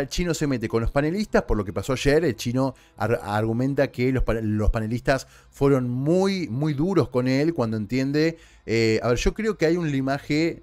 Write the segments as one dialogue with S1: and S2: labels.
S1: el chino se mete con los panelistas, por lo que pasó ayer, el chino argumenta que los, panelistas fueron muy, muy duros con él cuando entiende... Eh, a ver, yo creo que hay un limaje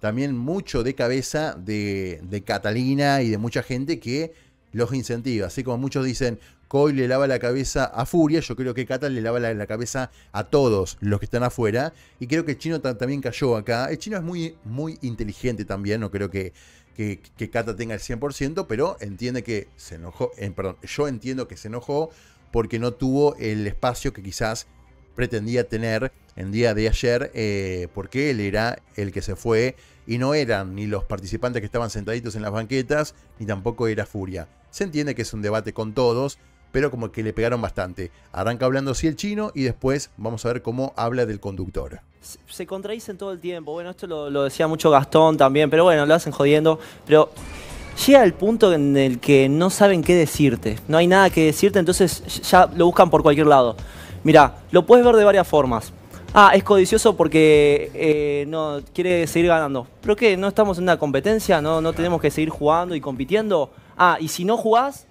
S1: también mucho de cabeza de, Catalina y de mucha gente que los incentiva. Así como muchos dicen, Coy le lava la cabeza a Furia, yo creo que Catalina le lava la, la, cabeza a todos los que están afuera. Y creo que el chino también cayó acá. El chino es muy, muy inteligente también, no creo que que, Kata Cata tenga el 100%, pero entiende que se enojó, eh, perdón, yo entiendo que se enojó porque no tuvo el espacio que quizás pretendía tener en día de ayer, eh, porque él era el que se fue y no eran ni los participantes que estaban sentaditos en las banquetas, ni tampoco era Furia. Se entiende que es un debate con todos, pero como que le pegaron bastante. Arranca hablando así el chino y después vamos a ver cómo habla del conductor.
S2: Se contradicen todo el tiempo. Bueno, esto lo, decía mucho Gastón también, pero bueno, lo hacen jodiendo. Pero llega el punto en el que no saben qué decirte. No hay nada que decirte, entonces ya lo buscan por cualquier lado. Mira, lo puedes ver de varias formas. Ah, es codicioso porque eh, no quiere seguir ganando. ¿Pero qué? ¿No estamos en una competencia? ¿No, ¿No tenemos que seguir jugando y compitiendo? Ah, y si no jugás,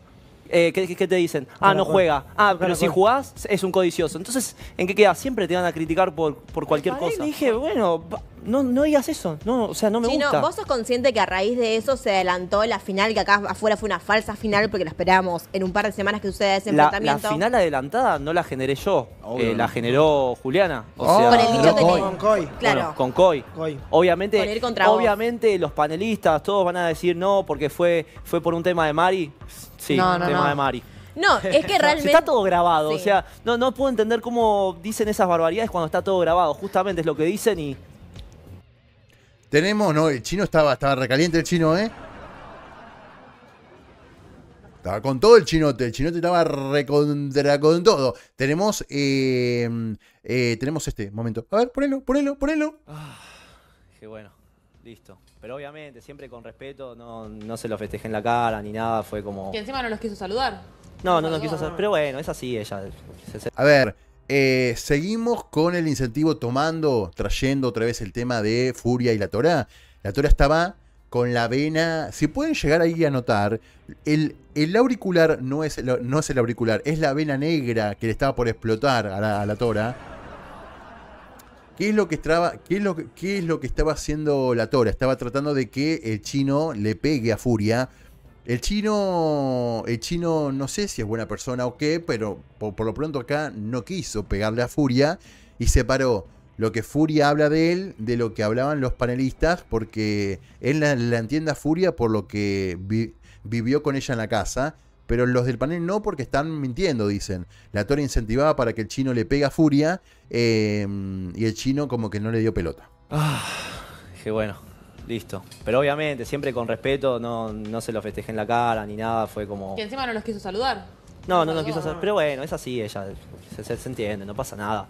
S2: eh, ¿qué, te dicen? Ah, no juega. Ah, pero si jugás, es un codicioso. Entonces, ¿en qué queda? Siempre te van a criticar por, por cualquier cosa. dije, bueno, no, no digas eso. No, o sea, no me gusta. ¿vos sos
S1: consciente que a raíz de eso se adelantó la final, que acá afuera fue una falsa final porque la esperábamos en un par de semanas que suceda ese la, La final
S2: adelantada no la generé yo, eh, la generó Juliana. O oh. sea, con el dicho Coy. Con Coy. Claro. con Coy. Obviamente, obviamente los panelistas, todos van a decir no porque fue, fue por un tema de Mari. Sí, no, no, tema de Mari.
S1: No, es que realmente... está
S2: todo grabado, o sea, no, no puedo entender cómo dicen esas barbaridades cuando está todo grabado. Justamente es lo que dicen y
S1: tenemos, no, el chino estaba, estaba recaliente el chino, ¿eh? Estaba con todo el chinote, el chinote estaba recontra con todo. Tenemos, eh, eh tenemos este momento. A ver, ponelo, ponelo, ponelo. Ah,
S2: qué bueno, listo. Pero obviamente, siempre con respeto, no, se lo festejé
S1: en la cara ni nada, fue como... Que
S2: encima no los quiso saludar. No, no nos quiso saludar, pero bueno, es así ella.
S1: A ver, eh, seguimos con el incentivo tomando, trayendo otra vez el tema de Furia y la Tora. La Tora estaba con la vena. Si pueden llegar ahí a notar, el, auricular no es el, no es el auricular, es la vena negra que le estaba por explotar a la, Tora. ¿Qué es, lo que estaba, qué, es lo, qué es lo que estaba haciendo la Tora? Estaba tratando de que el chino le pegue a Furia el chino, el chino no sé si es buena persona o qué, pero por, lo pronto acá no quiso pegarle a Furia y separó lo que Furia habla de él de lo que hablaban los panelistas, porque él la, entiende a Furia por lo que vivió con ella en la casa, pero los del panel no porque están mintiendo, dicen. La Torre incentivaba para que el chino le pega a Furia eh, y el chino como que no le dio pelota. Ah,
S2: qué bueno, listo. Pero obviamente, siempre con respeto, no, no se lo festejé en la cara ni nada, fue como... Y encima no los quiso saludar. No, no, no, quiso saludar. Pero bueno, es así ella, se, se, entiende, no pasa nada.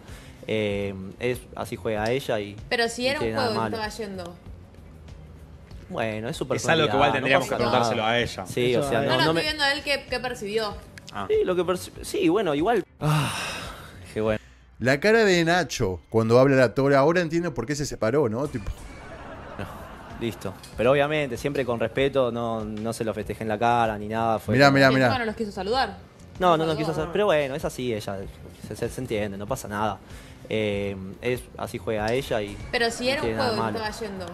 S2: Eh, es, así juega ella y... Pero si era un juego que estaba yendo. Bueno, es súper Es algo que igual tendríamos que preguntárselo a ella. Sí, o sea, no, no, no estoy viendo a él qué, percibió. Ah. Sí, lo que percibió, sí, bueno, igual.
S1: Ah, qué bueno. La cara de Nacho cuando habla la Tora, ahora entiendo por qué se separó, ¿no? Tipo.
S2: Listo. Pero obviamente, siempre con respeto, no, se lo festejé en la cara ni nada. Fue mirá, mirá, mirá. no los quiso saludar. No, no nos quiso saludar. Pero bueno, es así ella. Se, entiende, no pasa nada. Eh, es, así juega ella y. Pero si era un juego que estaba
S1: yendo.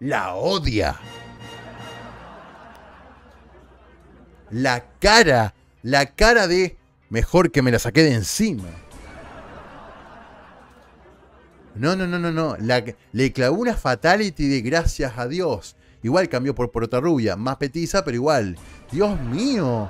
S1: La odia. La cara. La cara de. Mejor que me la saqué de encima. No, no, no, no, no. le clavó una fatality de gracias a Dios. Igual cambió por rubia. más petiza, pero igual. Dios mío.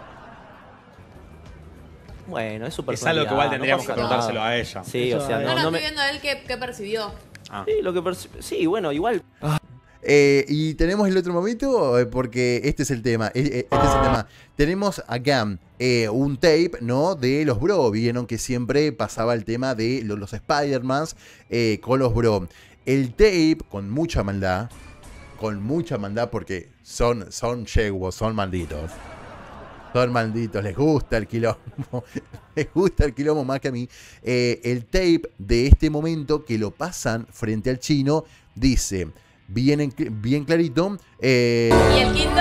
S2: Bueno, es súper Es algo que igual tendríamos que preguntárselo a ella. Sí, o sea, no, no, no estoy viendo a él que, percibió. Ah. Sí, lo que percibió. sí, bueno, igual.
S1: Ah. Eh, y tenemos el otro momento, eh, porque este es el tema. Eh, este es el tema. Tenemos acá un tape, ¿no? De los Bro. Vieron que siempre pasaba el tema de los, spider man con los Bro. El tape, con mucha maldad, con mucha maldad, porque son, son son malditos. Son malditos, les gusta el quilombo. les gusta el quilombo más que a mí. el tape de este momento que lo pasan frente al chino dice bien, clarito. Eh, ¿Y el quinto?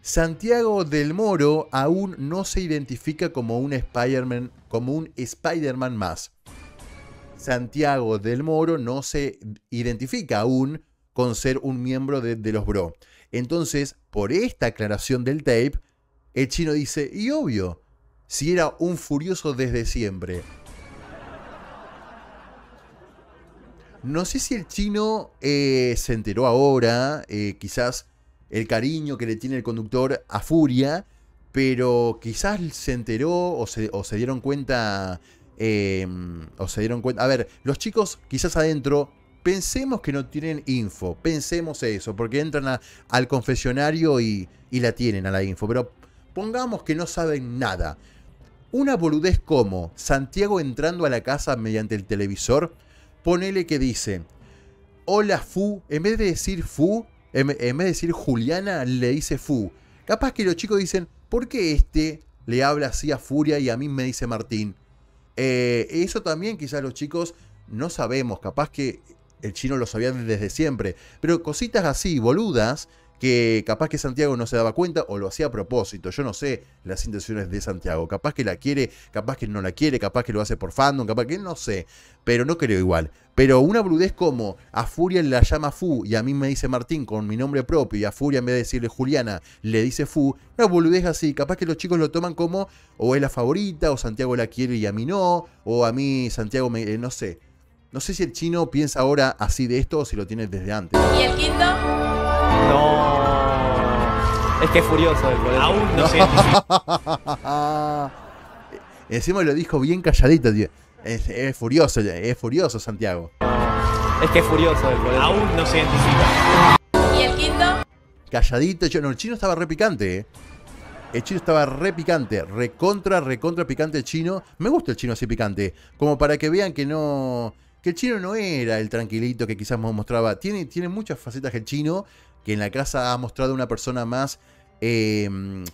S1: Santiago del Moro aún no se identifica como un Spider-Man, como un Spider-Man más. Santiago del Moro no se identifica aún con ser un miembro de, de los Bro. Entonces, por esta aclaración del tape, el chino dice, y obvio, si era un furioso desde siempre, No sé si el chino eh, se enteró ahora, eh, quizás el cariño que le tiene el conductor a Furia, pero quizás se enteró o se, dieron cuenta, em, o se dieron cuenta... A ver, los chicos quizás adentro pensemos que no tienen info, pensemos eso, porque entran al confesionario y, y, la tienen a la info, pero pongamos que no saben nada. Una boludez como Santiago entrando a la casa mediante el televisor ponele que dice, hola Fu, en vez de decir Fu, en, vez de decir Juliana, le dice Fu. Capaz que los chicos dicen, ¿por qué este le habla así a Furia y a mí me dice Martín? Eh, eso también quizás los chicos no sabemos, capaz que el chino lo sabía desde siempre, pero cositas así, boludas, que capaz que Santiago no se daba cuenta o lo hacía a propósito. Yo no sé las intenciones de Santiago. Capaz que la quiere, capaz que no la quiere, capaz que lo hace por fandom, capaz que no sé. Pero no creo igual. Pero una brudez como a Furia la llama Fu y a mí me dice Martín con mi nombre propio y a Furia en vez de decirle Juliana le dice Fu, una brudez así. Capaz que los chicos lo toman como o es la favorita o Santiago la quiere y a mí no. O a mí Santiago me... Eh, no sé. No sé si el chino piensa ahora así de esto o si lo tiene desde antes.
S2: ¿Y el quinto? No. Es que es furioso Aún no sé.
S1: Encima lo dijo bien calladito, Es, furioso, es furioso Santiago. Es que es furioso Aún no se
S2: identifica. ¿Y el quinto?
S1: Calladito, yo, no, el chino estaba re picante, eh. El chino estaba re picante, recontra, recontra picante el chino. Me gusta el chino así picante, como para que vean que no que el chino no era el tranquilito que quizás mostraba. Tiene, tiene muchas facetas el chino, que en la casa ha mostrado una persona más, em,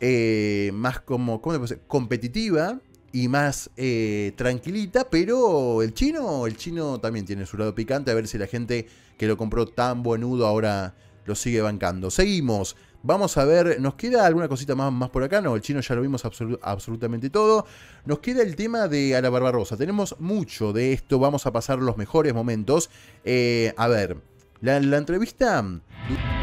S1: eh, más como, competitiva y más eh, tranquilita, pero el chino, el chino también tiene su lado picante, a ver si la gente que lo compró tan buenudo ahora lo sigue bancando. Seguimos. Vamos a ver, ¿nos queda alguna cosita más, más por acá? No, el chino ya lo vimos absolutamente todo. Nos queda el tema de a la Barbarosa. Tenemos mucho de esto, vamos a pasar los mejores momentos. Eh, a ver. La, la entrevista... Mm,